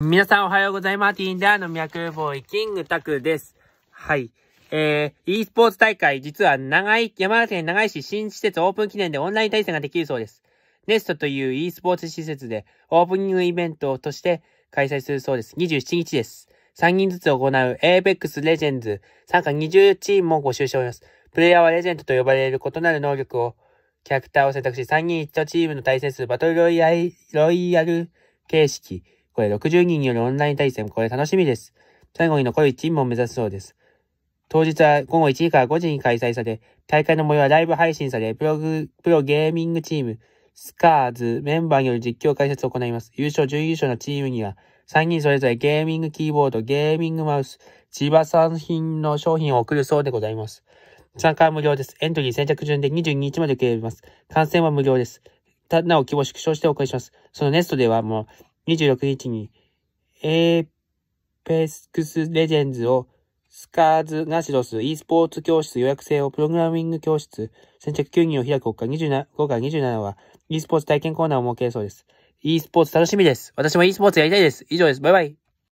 皆さんおはようございます。インダーのミャクフボーイ、キングタクです。はい。えー、e スポーツ大会、実は長い、山形県長井市新施設オープン記念でオンライン対戦ができるそうです。ネストという e スポーツ施設でオープニングイベントとして開催するそうです。27日です。3人ずつ行う APEX Legends 参加20チームも募集しております。プレイヤーはレジェンドと呼ばれる異なる能力を、キャラクターを選択し、3人1チームの対戦するバトルロイヤル形式。これ60人によるオンライン対戦、これ楽しみです。最後に残る1チームを目指すそうです。当日は午後1時から5時に開催され、大会の模様はライブ配信され、プログプロゲーミングチーム、スカーズメンバーによる実況解説を行います。優勝、準優勝のチームには、3人それぞれゲーミングキーボード、ゲーミングマウス、千葉産品の商品を送るそうでございます。参加は無料です。エントリー先着順で22日まで受け入れます。観戦は無料です。なお規模縮小してお送りします。そのネストではもう、26日に、エーペックスレジェンズをスカーズ・ナシロス e スポーツ教室予約制をプログラミング教室先着9人を開くほか25から27は e スポーツ体験コーナーを設けるそうです。e スポーツ楽しみです。私も e スポーツやりたいです。以上です。バイバイ。